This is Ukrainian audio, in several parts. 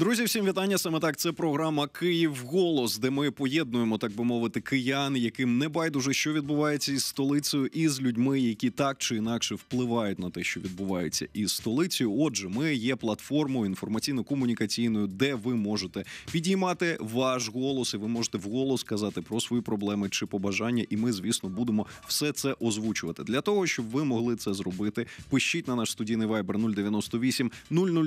Друзі, всім вітання. Саме так це програма Київ Голос, де ми поєднуємо, так би мовити, киян, яким не байдуже, що відбувається із столицею, і з людьми, які так чи інакше впливають на те, що відбувається із столицею. Отже, ми є платформою інформаційно-комунікаційною, де ви можете підіймати ваш голос, і ви можете в голос казати про свої проблеми чи побажання. І ми, звісно, будемо все це озвучувати для того, щоб ви могли це зробити. Пишіть на наш студійний вайбер 098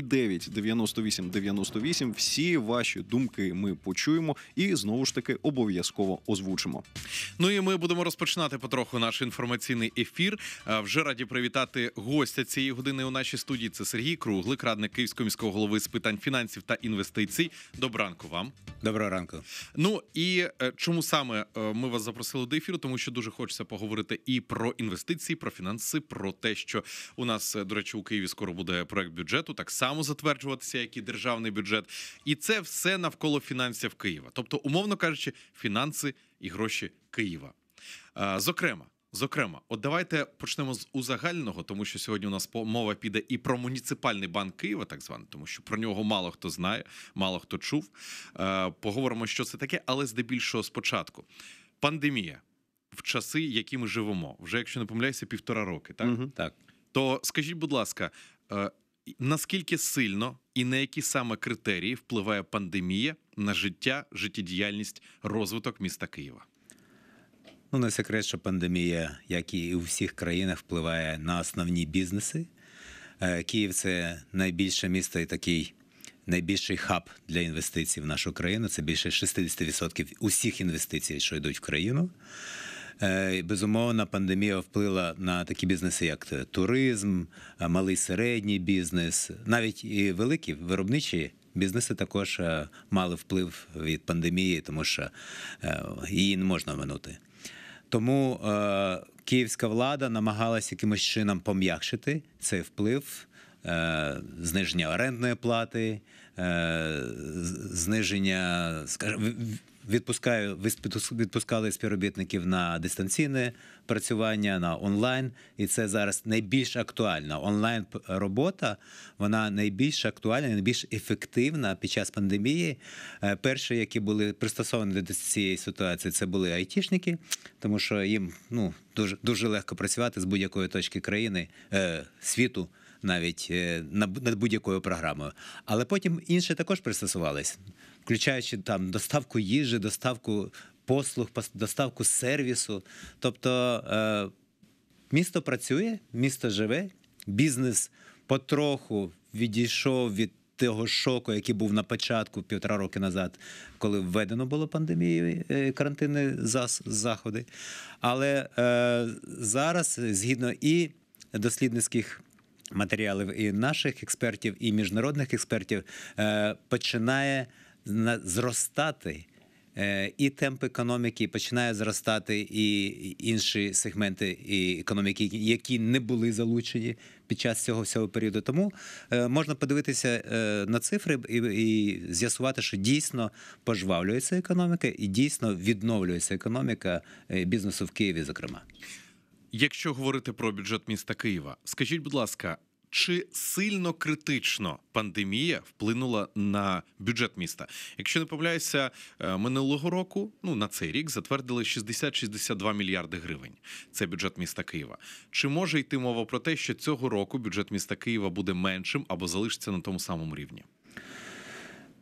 009 98 98 98. Всі ваші думки ми почуємо і знову ж таки обов'язково озвучимо. Ну і ми будемо розпочинати потроху наш інформаційний ефір. Е, вже раді привітати гостя цієї години у нашій студії. Це Сергій Круглик, радник Київського міського голови з питань фінансів та інвестицій. Добранку вам. Доброго ранку. Ну і е, чому саме е, ми вас запросили до ефіру? Тому що дуже хочеться поговорити і про інвестиції, про фінанси, про те, що у нас до речі, у Києві скоро буде проект бюджету, так само затверджуватися, як і державний бюджет бюджет, і це все навколо фінансів Києва. Тобто, умовно кажучи, фінанси і гроші Києва. Зокрема, зокрема, от давайте почнемо з узагального, тому що сьогодні у нас мова піде і про муніципальний банк Києва, так званий, тому що про нього мало хто знає, мало хто чув. Поговоримо, що це таке, але здебільшого спочатку. Пандемія в часи, які ми живемо, вже якщо не помиляюся, півтора роки, так? Угу. так. То скажіть, будь ласка, е, наскільки сильно і на які саме критерії впливає пандемія на життя, життєдіяльність, розвиток міста Києва? Ну, не секрет, що пандемія, як і у всіх країнах, впливає на основні бізнеси. Е, Київ це найбільше місто і такий найбільший хаб для інвестицій в нашу країну. Це більше 60% усіх інвестицій, що йдуть в країну. Е, безумовно, пандемія вплила на такі бізнеси, як е, туризм, е, малий середній бізнес, навіть і великі виробничі. Бізнеси також мали вплив від пандемії, тому що її не можна минути. Тому київська влада намагалася якимось чином пом'якшити цей вплив, зниження орендної плати, зниження, скажімо, відпускаю відпускали співробітників на дистанційне працювання на онлайн, і це зараз найбільш актуальна онлайн робота. Вона найбільш актуальна, найбільш ефективна під час пандемії. Е, перші, які були пристосовані до цієї ситуації, це були айтішники, тому що їм ну дуже дуже легко працювати з будь-якої точки країни е, світу. Навіть е, над будь-якою програмою, але потім інші також пристосувались включаючи там доставку їжі, доставку послуг, доставку сервісу. Тобто е, місто працює, місто живе, бізнес потроху відійшов від. Того шоку, який був на початку півтора роки назад, коли введено було пандемію е, карантинні заходи. Але е, зараз, згідно і дослідницьких матеріалів, і наших експертів, і міжнародних експертів, е, починає зростати. Е, і темп економіки починає зростати, і інші сегменти економіки, які не були залучені під час цього всього періоду. Тому е, можна подивитися е, на цифри і, і з'ясувати, що дійсно пожвавлюється економіка, і дійсно відновлюється економіка бізнесу в Києві. Зокрема, якщо говорити про бюджет міста Києва, скажіть, будь ласка, чи сильно критично пандемія вплинула на бюджет міста? Якщо не помиляюся, е, минулого року, ну на цей рік затвердили 60-62 мільярди гривень. Це бюджет міста Києва. Чи може йти мова про те, що цього року бюджет міста Києва буде меншим або залишиться на тому самому рівні?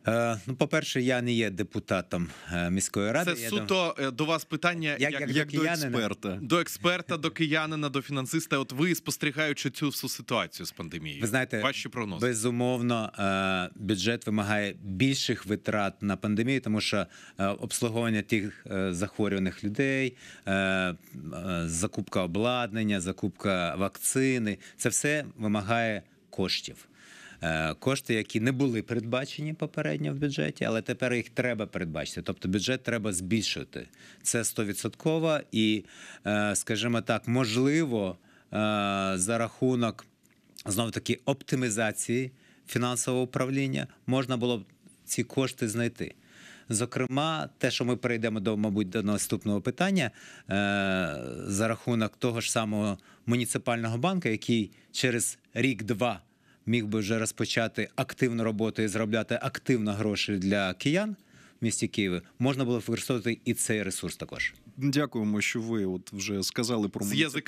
Е, ну, по-перше, я не є депутатом е, міської ради. Це суто дум... Е, до вас питання як, як, як, як до експерта, до експерта, до киянина, до фінансиста. От ви спостерігаючи цю всю ситуацію з пандемією, ви знаєте, ваші прогнози безумовно. Бюджет вимагає більших витрат на пандемію, тому що обслуговування тих захворюваних людей, закупка обладнання, закупка вакцини це все вимагає коштів. Е, кошти, які не були передбачені попередньо в бюджеті, але тепер їх треба передбачити. Тобто бюджет треба збільшити. Це 100% і, е, скажімо так, можливо, е, за рахунок знов таки оптимізації фінансового управління можна було б ці кошти знайти. Зокрема, те, що ми перейдемо до, мабуть, до наступного питання за рахунок того ж самого муніципального банку, який через рік-два міг би вже розпочати активну роботу і зробляти активно гроші для киян в місті Києві, можна було використовувати і цей ресурс також. Дякуємо, що ви от вже сказали про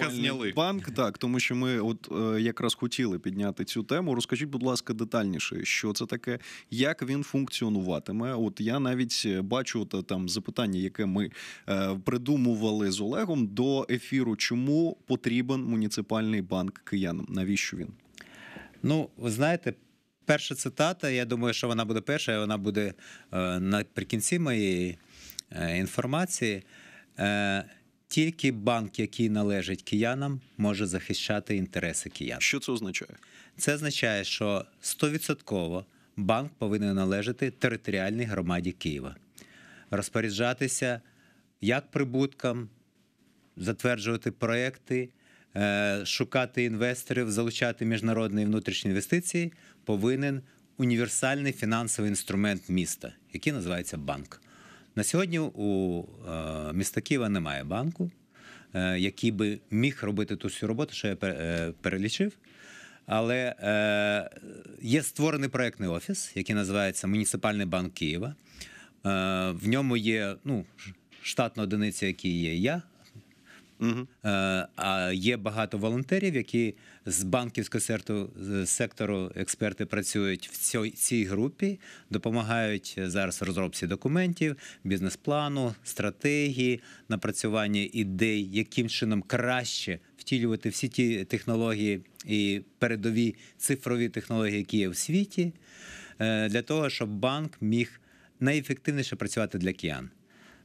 зняли. банк. Так, тому що ми, от е, якраз хотіли підняти цю тему. Розкажіть, будь ласка, детальніше, що це таке, як він функціонуватиме. От я навіть е, бачу та е, там запитання, яке ми е, придумували з Олегом до ефіру. Чому потрібен муніципальний банк киян? Навіщо він? Ну, ви знаєте, перша цитата, я думаю, що вона буде перша, вона буде е, наприкінці моєї е, інформації. Е, Тільки банк, який належить киянам, може захищати інтереси киян. Що це означає? Це означає, що стовідсотково банк повинен належати територіальній громаді Києва, розпоряджатися як прибуткам, затверджувати проекти. Е, шукати інвесторів, залучати міжнародні внутрішні інвестиції, повинен універсальний фінансовий інструмент міста, який називається банк. На сьогодні у е, міста Києва немає банку, е, який би міг робити ту всю роботу, що я перелічив. Але є створений проектний офіс, який називається Муніципальний банк Києва. В ньому є ну, штатна одиниця, який є я, Е, а є багато волонтерів, які з банківського серту сектору експерти працюють в цій групі, допомагають зараз розробці документів, бізнес-плану, стратегії, напрацювання ідей, яким чином краще втілювати всі ті технології і передові цифрові технології, які є в світі, е, для того, щоб банк міг найефективніше працювати для киян.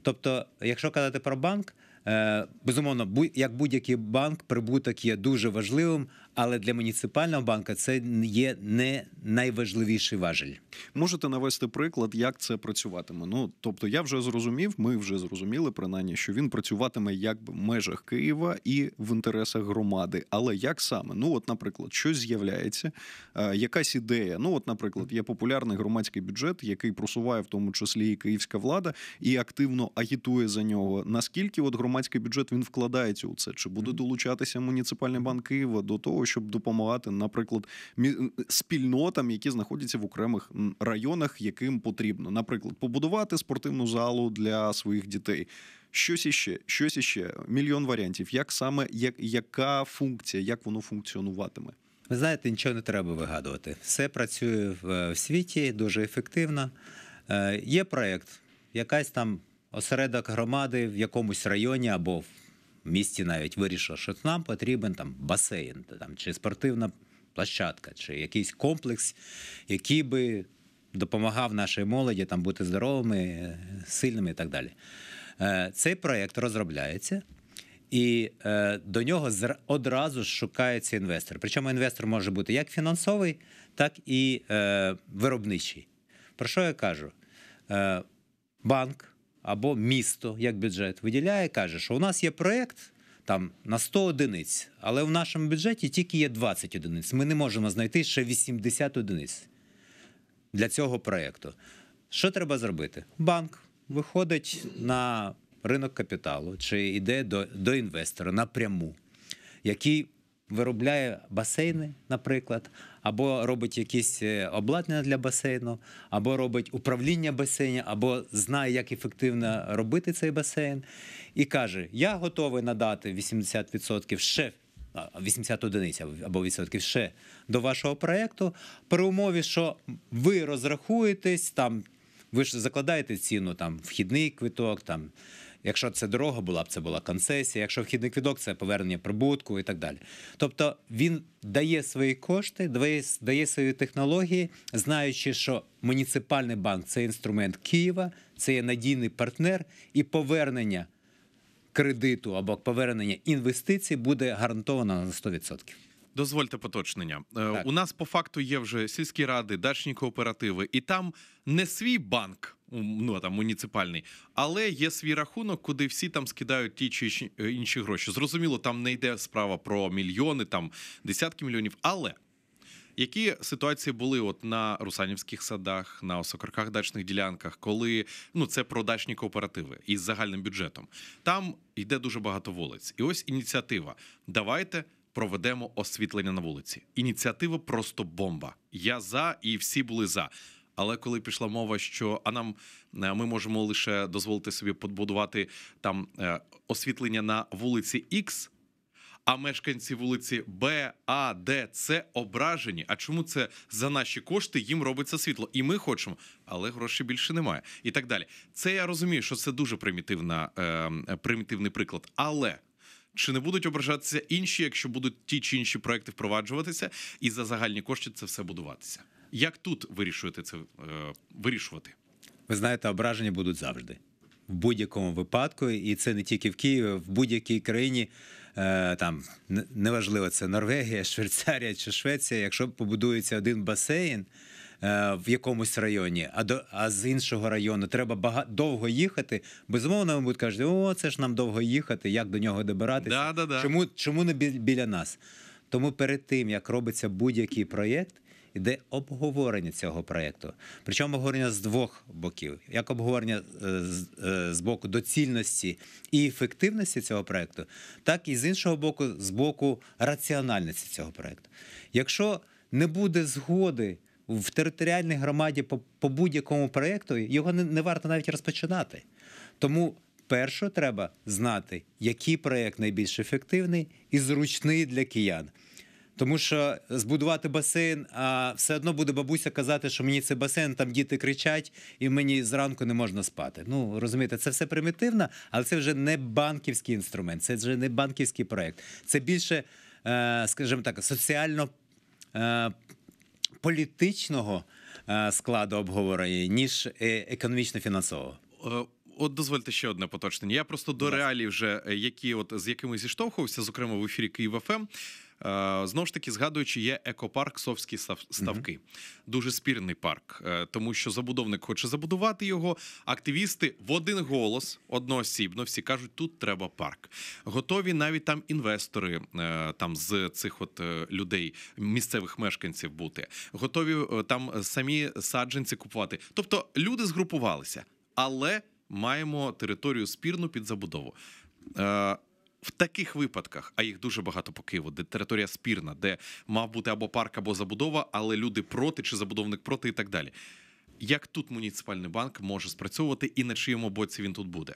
Тобто, якщо казати про банк. Е, безумовно, як будь-який банк, прибуток є дуже важливим, але для муніципального банка це є не найважливіший важель. Можете навести приклад, як це працюватиме. Ну тобто, я вже зрозумів, ми вже зрозуміли принаймні, що він працюватиме як в межах Києва і в інтересах громади. Але як саме? Ну, от, наприклад, щось з'являється, е, якась ідея. Ну, от, наприклад, є популярний громадський бюджет, який просуває в тому числі і київська влада, і активно агітує за нього. Наскільки от громадський бюджет він вкладається у це? Чи буде долучатися муніципальний банк Києва до того? щоб допомагати, наприклад, спільнотам, які знаходяться в окремих районах, яким потрібно, наприклад, побудувати спортивну залу для своїх дітей. Щось іще, щось іще, мільйон варіантів. Як саме як, яка функція, як воно функціонуватиме? Ви знаєте, нічого не треба вигадувати. Все працює в е, світі дуже ефективно. Е, є проект, якась там осередок громади в якомусь районі або в в місті навіть вирішили, що нам потрібен там басейн, там чи спортивна площадка, чи якийсь комплекс, який би допомагав нашій молоді там бути здоровими, сильними і так далі. Е, цей проєкт розробляється. І е, до нього зр одразу шукається інвестор. Причому інвестор може бути як фінансовий, так і е, виробничий. Про що я кажу? Е, Банк або місто як бюджет виділяє, каже, що у нас є проєкт там на 100 одиниць, але в нашому бюджеті тільки є 20 одиниць. Ми не можемо знайти ще 80 одиниць для цього проєкту. Що треба зробити? Банк виходить на ринок капіталу чи йде до, до інвестора напряму, який виробляє басейни, наприклад або робить якісь е, обладнання для басейну, або робить управління басейну, або знає, як ефективно робити цей басейн, і каже: Я готовий надати 80% ще. 80 одиниць або відсотків ще до вашого проєкту, при умові, що ви розрахуєтесь там, ви ж закладаєте ціну, там вхідний квиток, там Якщо це дорога була б, це була концесія, якщо вхідний квідок, це повернення прибутку і так далі. Тобто він дає свої кошти, дає, дає свої технології, знаючи, що муніципальний банк це інструмент Києва, це є надійний партнер і повернення кредиту або повернення інвестицій буде гарантовано на 100%. Дозвольте поточнення. Е, так. У нас по факту є вже сільські ради, дачні кооперативи, і там не свій банк, ну там муніципальний, але є свій рахунок, куди всі там скидають ті чи е, інші гроші. Зрозуміло, там не йде справа про мільйони, там десятки мільйонів. Але які ситуації були от на русанівських садах, на осокорках дачних ділянках, коли ну це про дачні кооперативи із загальним бюджетом? Там йде дуже багато вулиць, і ось ініціатива. Давайте проведемо освітлення на вулиці. Ініціатива просто бомба. Я за і всі були за. Але коли пішла мова, що а нам е, ми можемо лише дозволити собі побудувати там е, освітлення на вулиці X, а мешканці вулиці Б, А, Д, С ображені. А чому це за наші кошти їм робиться світло? І ми хочемо, але грошей більше немає. І так далі. Це я розумію, що це дуже примітивна, ем, примітивний приклад. Але чи не будуть ображатися інші, якщо будуть ті чи інші проекти впроваджуватися, і за загальні кошти це все будуватися? Як тут вирішуєте це е, вирішувати? Ви знаєте, ображення будуть завжди. В будь-якому випадку, і це не тільки в Києві, в будь-якій країні е, там неважливо, це Норвегія, Швейцарія чи Швеція. Якщо побудується один басейн, Е, в якомусь районі, а до а з іншого району треба багато довго їхати. Безумовно, ми будуть кажуть, о, це ж нам довго їхати, як до нього добиратися. Да, да, да. Чому чому не бі, біля нас? Тому перед тим як робиться будь-який проєкт. йде обговорення цього проєкту. Причому обговорення з двох боків, як обговорення е, е, з боку доцільності і ефективності цього проєкту, так і з іншого боку, з боку раціональності цього проєкту. Якщо не буде згоди в територіальній громаді по, по будь-якому проєкту його не, не варто навіть розпочинати. Тому перше треба знати, який проєкт найбільш ефективний і зручний для киян. Тому що збудувати басейн, а все одно буде бабуся казати, що мені це басейн, там діти кричать, і мені зранку не можна спати. Ну розумієте, це все примітивно, але це вже не банківський інструмент, це вже не банківський проект. Це більше, е, скажімо так, соціально е, політичного е, складу обговорення, ніж е, економічно-фінансового. Е, от дозвольте ще одне поточнення. Я просто до реалій вже які от з якими зіштовхувався, зокрема в ефірі Київ ФМ. Е, знову ж таки, згадуючи, є екопарк Совські ставки. Угу. Дуже спірний парк, е, тому що забудовник хоче забудувати його. Активісти в один голос одноосібно всі кажуть, тут треба парк. Готові навіть там інвестори е, там з цих от людей, місцевих мешканців бути, готові там самі саджанці купувати. Тобто люди згрупувалися, але маємо територію спірну під забудову в таких випадках, а їх дуже багато по Києву, де територія спірна, де мав бути або парк, або забудова, але люди проти чи забудовник проти, і так далі. Як тут муніципальний банк може спрацьовувати і на чиєму боці він тут буде?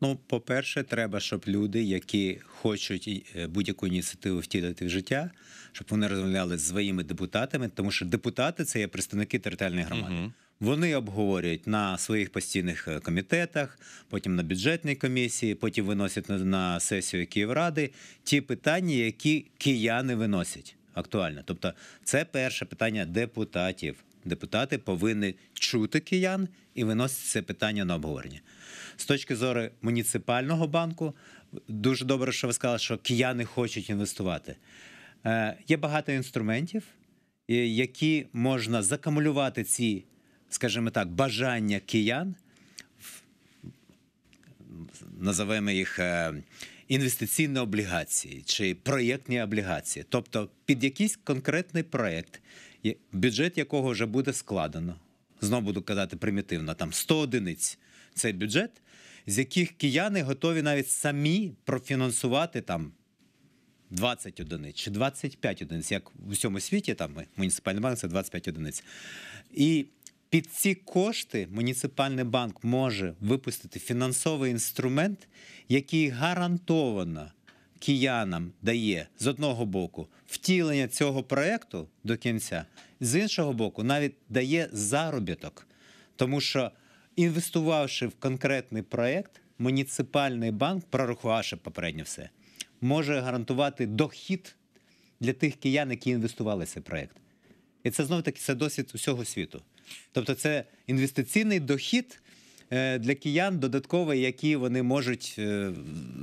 Ну, по-перше, треба, щоб люди, які хочуть е, будь-яку ініціативу втілити в життя, щоб вони розмовляли з своїми депутатами, тому що депутати це є представники територіальної громади. Uh вони обговорюють на своїх постійних е, комітетах, потім на бюджетній комісії, потім виносять на сесію Київради ті питання, які кияни виносять актуально. Тобто, це перше питання депутатів. Депутати повинні чути киян і виносити це питання на обговорення. З точки зору муніципального банку, дуже добре, що ви сказали, що кияни хочуть інвестувати. Е, є багато інструментів, е, які можна закамулювати ці скажімо так, бажання киян, називаємо їх е, інвестиційні облігації чи проєктні облігації, тобто під якийсь конкретний проєкт, бюджет якого вже буде складено. Знову буду казати примітивно, там 100 одиниць цей бюджет, з яких кияни готові навіть самі профінансувати там 20 одиниць чи 25 одиниць, як в усьому світі, там муніципальний банк це 25 одиниць. І під ці кошти муніципальний банк може випустити фінансовий інструмент, який гарантовано киянам дає з одного боку втілення цього проекту до кінця, з іншого боку, навіть дає заробіток. Тому що інвестувавши в конкретний проект, муніципальний банк, прорахувавши попередньо все, може гарантувати дохід для тих киян, які інвестували в цей проект. І це знов таки це досвід усього світу. Тобто, це інвестиційний дохід. Е, для киян додатковий, які вони можуть е,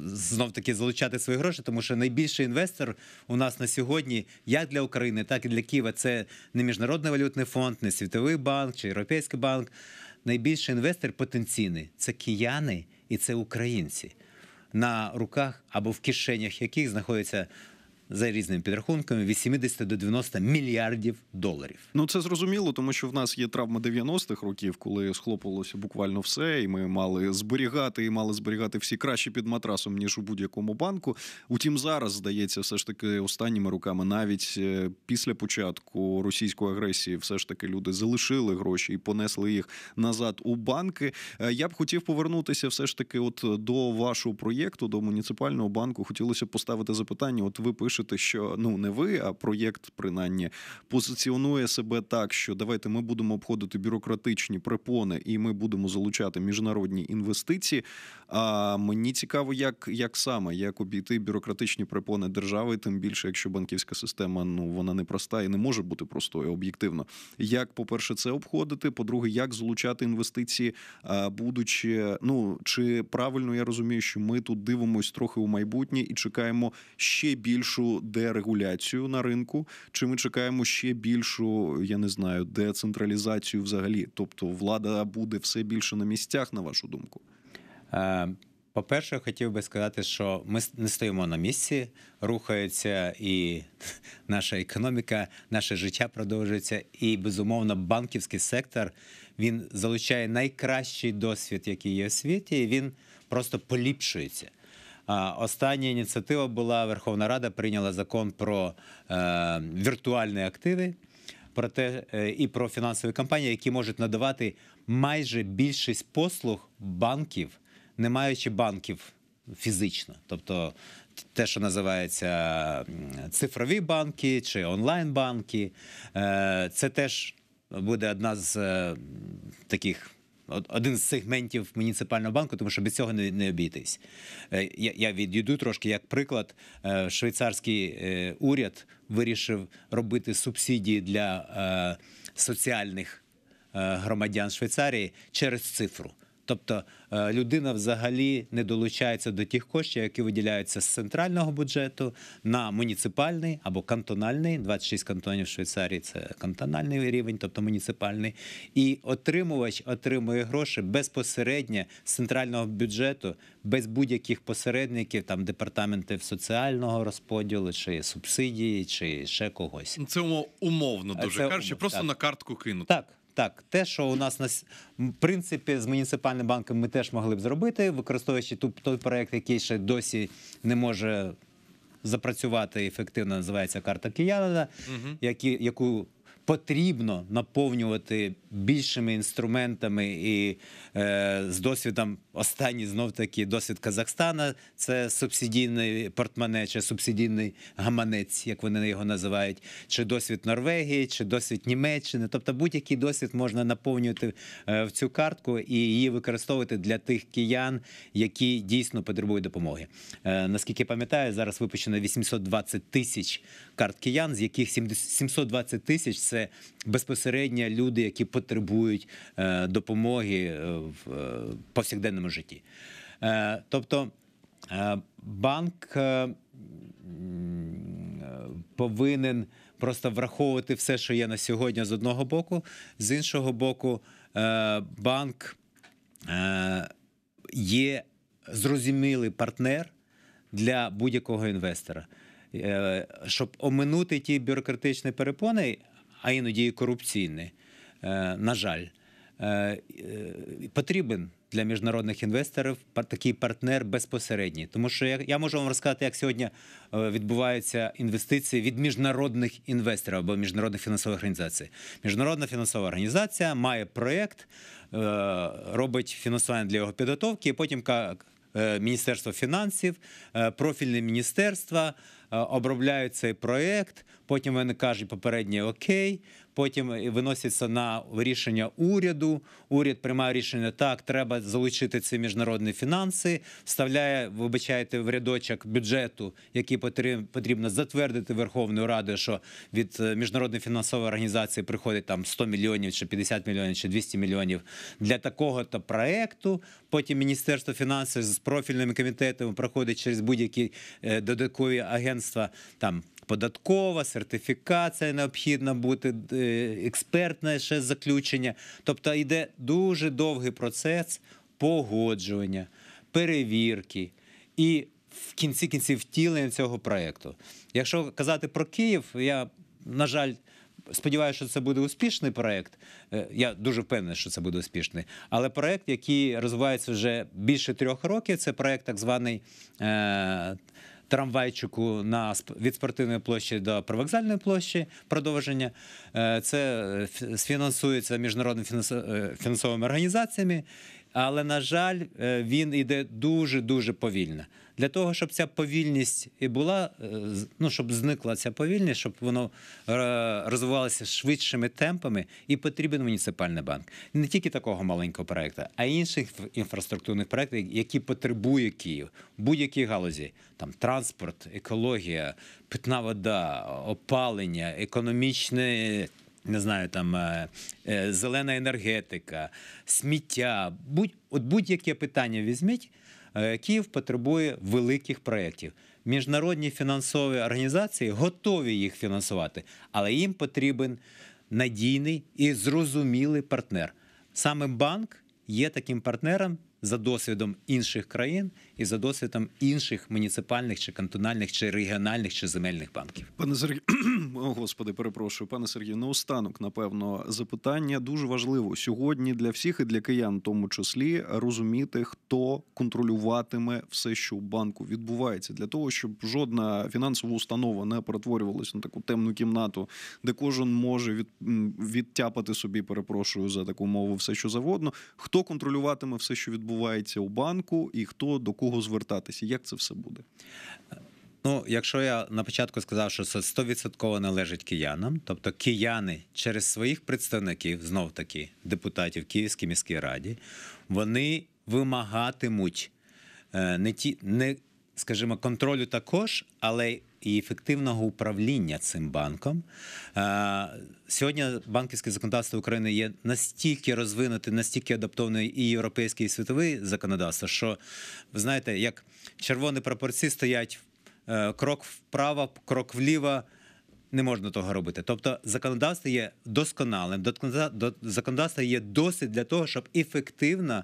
знов таки залучати свої гроші, тому що найбільший інвестор у нас на сьогодні, як для України, так і для Києва, це не міжнародний валютний фонд, не світовий банк чи європейський банк. Найбільший інвестор потенційний це кияни і це українці на руках або в кишенях, яких знаходяться за різними підрахунками від до 90 мільярдів доларів. Ну це зрозуміло, тому що в нас є травма 90-х років, коли схлопувалося буквально все, і ми мали зберігати і мали зберігати всі краще під матрасом ніж у будь-якому банку. Утім, зараз здається, все ж таки останніми роками, навіть е, після початку російської агресії, все ж таки люди залишили гроші і понесли їх назад у банки. Е, я б хотів повернутися, все ж таки, от до вашого проєкту, до муніципального банку. Хотілося поставити запитання. От ви пишете, вирішити, що ну не ви, а проєкт принаймні позиціонує себе так, що давайте ми будемо обходити бюрократичні препони, і ми будемо залучати міжнародні інвестиції. А мені цікаво, як як саме як обійти бюрократичні препони держави, тим більше, якщо банківська система ну вона не проста і не може бути простою об'єктивно. Як, по перше, це обходити? По-друге, як залучати інвестиції, будучи ну чи правильно я розумію, що ми тут дивимось трохи у майбутнє і чекаємо ще більшу дерегуляцію на ринку, чи ми чекаємо ще більшу, я не знаю, децентралізацію взагалі? Тобто влада буде все більше на місцях, на вашу думку? Е, по-перше, хотів би сказати, що ми не стоїмо на місці, рухається і наша економіка, наше життя продовжується. І безумовно, банківський сектор він залучає найкращий досвід, який є в світі. і Він просто поліпшується. Остання ініціатива була Верховна Рада прийняла закон про е, віртуальні активи. Про те е, і про фінансові компанії, які можуть надавати майже більшість послуг банків, не маючи банків фізично, тобто те, що називається цифрові банки чи онлайн-банки, е, це теж буде одна з таких один з сегментів муніципального банку, тому що без цього не, не обійтись. Е, я я відійду трошки як приклад, е, швейцарський е, уряд вирішив робити субсидії для соціальних громадян Швейцарії через цифру. Тобто е, людина взагалі не долучається до тих коштів, які виділяються з центрального бюджету на муніципальний або кантональний. 26 кантонів в Швейцарії це кантональний рівень, тобто муніципальний, і отримувач отримує гроші безпосередньо з центрального бюджету, без будь-яких посередників, там департаментів соціального розподілу, чи субсидії, чи ще когось. Це умовно е, дуже кажучи, просто так. на картку кинути. Так. Так, те, що у нас на принципі з муніципальним банком ми теж могли б зробити, використовуючи ту, той проект, який ще досі не може запрацювати ефективно, називається карта киянина, угу. яку потрібно наповнювати більшими інструментами і е, з досвідом останній знов таки досвід Казахстана. Це субсидійний портмоне, чи субсидійний гаманець, як вони його називають, чи досвід Норвегії, чи досвід Німеччини. Тобто, будь-який досвід можна наповнювати е, в цю картку і її використовувати для тих киян, які дійсно потребують допомоги. Е, наскільки пам'ятаю, зараз випущено 820 тисяч карт киян, з яких 720 тисяч це це безпосередньо люди, які потребують е, допомоги е, в е, повсякденному житті. Тобто банк повинен просто враховувати все, що є на сьогодні, з одного боку, з іншого боку, банк є зрозумілий партнер для будь-якого інвестора. Щоб оминути ті бюрократичні перепони, а іноді і корупційне. На жаль, е, е, потрібен для міжнародних інвесторів такий партнер безпосередній, тому що я можу вам розказати, як сьогодні е, відбуваються інвестиції від міжнародних інвесторів або міжнародних фінансових організацій. Міжнародна фінансова організація має проєкт, робить фінансування для його підготовки, і потім Міністерство фінансів, профільне міністерство, обробляють цей проект. Потім вони кажуть попереднє окей потім е, виносяться на рішення уряду. Уряд приймає рішення так, треба залучити ці міжнародні фінанси, вставляє, вибачаєте, в рядочок бюджету, який потрібно затвердити Верховною Радою, що від е, міжнародної фінансової організації приходить там 100 мільйонів, чи 50 мільйонів, чи 200 мільйонів для такого то проекту. Потім міністерство фінансів з профільними комітетами проходить через будь-які е, додаткові агентства там податкова, сертифікація необхідна бути, е, експертне ще заключення. Тобто йде дуже довгий процес погоджування, перевірки і в кінці кінців втілення цього проєкту. Якщо казати про Київ, я, на жаль, Сподіваюся, що це буде успішний проєкт. Е, я дуже впевнений, що це буде успішний. Але проєкт, який розвивається вже більше трьох років, це проєкт, так званий е, трамвайчику на від спортивної площі до привокзальної площі. Продовження е, це е, фінансується міжнародними е, фінансовими організаціями але на жаль, е, він іде дуже дуже повільно. Для того щоб ця повільність і була, е, ну щоб зникла ця повільність, щоб воно е, розвивалося швидшими темпами, і потрібен муніципальний банк не тільки такого маленького проекту, а й інших інфраструктурних проєктів, які потребує Київ будь-якій галузі: там транспорт, екологія, питна вода, опалення, економічне не знаю, там е, е, зелена енергетика, сміття, будь от будь-яке питання візьміть. Е, Київ потребує великих проєктів. Міжнародні фінансові організації готові їх фінансувати, але їм потрібен надійний і зрозумілий партнер. Саме банк є таким партнером, за досвідом інших країн і за досвідом інших муніципальних чи кантональних, чи регіональних чи земельних банків. Пане Сергію, о господи, перепрошую, пане Сергію. Наостанок, напевно, запитання дуже важливо сьогодні для всіх і для киян, в тому числі, розуміти, хто контролюватиме все, що у банку відбувається, для того, щоб жодна фінансова установа не перетворювалася на таку темну кімнату, де кожен може від, відтяпати собі, перепрошую за таку мову, все що завгодно. Хто контролюватиме все, що відбувається? відбувається у банку, і хто до кого звертатися? Як це все буде? Ну, якщо я на початку сказав, що це 100% належить киянам, тобто кияни через своїх представників, знов таки депутатів Київській міській раді, вони вимагатимуть е, не ті не скажімо, контролю також, але і ефективного управління цим банком. Е, сьогодні банківське законодавство України є настільки розвинуте, настільки адаптоване і європейське, і світове законодавство, що ви знаєте, як червоні прапорці стоять е, крок вправо, крок вліво. Не можна того робити, тобто законодавство є досконалим, законодавство є досить для того, щоб ефективно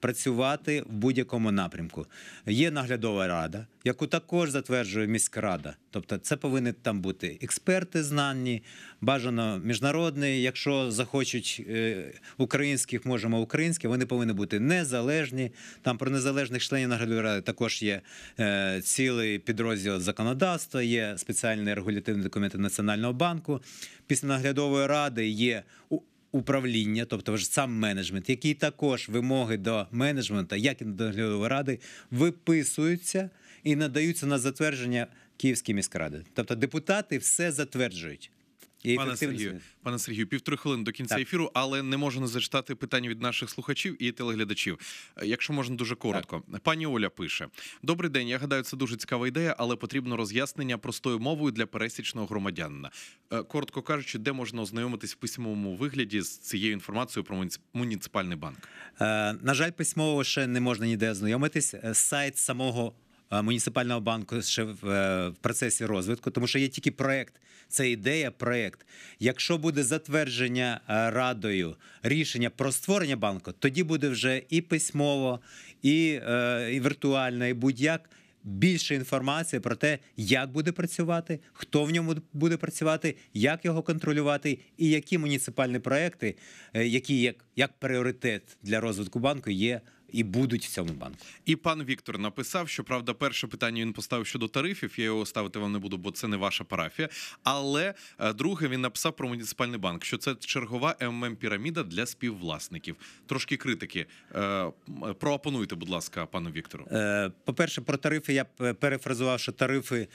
працювати в будь-якому напрямку. Є наглядова рада, яку також затверджує міськрада. Тобто, це повинні там бути експерти, знанні, бажано міжнародні. Якщо захочуть е, українських, можемо українські, вони повинні бути незалежні. Там про незалежних членів наглядової ради також є е, цілий підрозділ законодавства, є спеціальні регулятивні документи Національного банку. Після наглядової ради є управління, тобто вже сам менеджмент, який також вимоги до менеджмента, як і до наглядової ради, виписуються і надаються на затвердження Київській міськради. Тобто депутати все затверджують. І пане Сергію, пане Сергію, півтори хвилини до кінця так. ефіру, але не можу не зачитати питання від наших слухачів і телеглядачів. Е, якщо можна дуже коротко, так. пані Оля пише: Добрий день. Я гадаю, це дуже цікава ідея, але потрібно роз'яснення простою мовою для пересічного громадянина. Е, коротко кажучи, де можна ознайомитись в письмовому вигляді з цією інформацією про муніципальний банк? Е, на жаль, письмово ще не можна ніде ознайомитись. Сайт самого. Е, муніципального банку ще е, в процесі розвитку, тому що є тільки проект, це ідея, проект. Якщо буде затвердження е, радою рішення про створення банку, тоді буде вже і письмово, і, і віртуально, і будь-як. Більше інформації про те, як буде працювати, хто в ньому буде працювати, як його контролювати, і які муніципальні проекти, які як як пріоритет для розвитку банку є і будуть в цьому банку. І пан Віктор написав, що правда, перше питання він поставив щодо тарифів. Я його ставити вам не буду, бо це не ваша парафія. Але е, друге він написав про муніципальний банк, що це чергова мм піраміда для співвласників. Трошки критики е, е, проапонуйте, будь ласка, пану Віктору. По перше, про тарифи я перефразував, що тарифи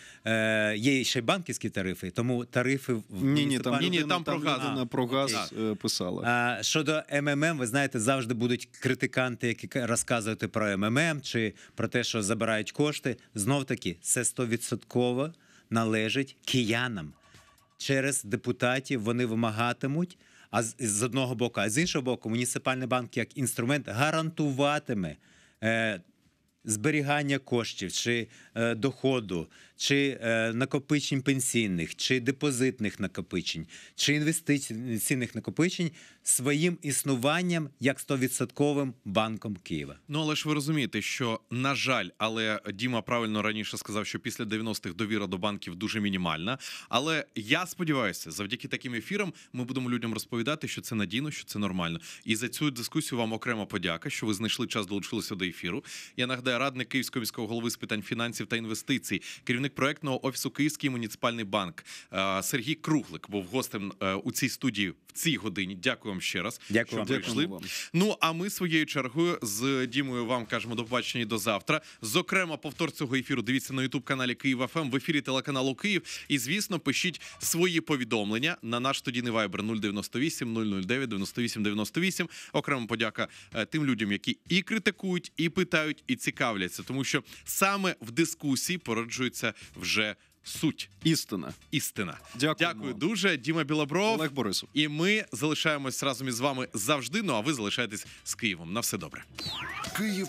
є ще й банківські тарифи, тому тарифи в ні, ні, там, ні, ні, там про газ на про газ писала. щодо МММ, ви знаєте, завжди будуть критиканти, які розказувати про МММ чи про те, що забирають кошти, знов таки це стовідсотково належить киянам. Через депутатів вони вимагатимуть. А з одного боку, а з іншого боку, муніципальний банк як інструмент гарантуватиме е, зберігання коштів чи Е, доходу, чи е, накопичень пенсійних, чи депозитних накопичень, чи інвестиційних накопичень своїм існуванням як 100% банком Києва. Ну але ж ви розумієте, що на жаль, але Діма правильно раніше сказав, що після 90-х довіра до банків дуже мінімальна. Але я сподіваюся, завдяки таким ефірам ми будемо людям розповідати, що це надійно, що це нормально. І за цю дискусію вам окрема подяка, що ви знайшли час, долучилися до ефіру. Я нагадаю радник Київського міського голови з питань фінансів фінансів та інвестицій, керівник проектного офісу Київський муніципальний банк е, Сергій Круглик був гостем е, у цій студії в цій годині. Дякую вам ще раз. Дякую що прийшли. Ну а ми своєю чергою з Дімою вам кажемо до побачення і до завтра. Зокрема, повтор цього ефіру. Дивіться на ютуб каналі Київ ФМ ем, в ефірі телеканалу Київ. І звісно, пишіть свої повідомлення на наш студійний вайбер 098 009 98 98. Окремо подяка е, тим людям, які і критикують, і питають, і цікавляться, тому що саме в дис дискусій породжується вже суть. Істина. Істина. Дякую, Дякую дуже. Діма Білобров Олег Борисов. І ми залишаємось разом із вами завжди. Ну а ви залишаєтесь з Києвом. На все добре. Київ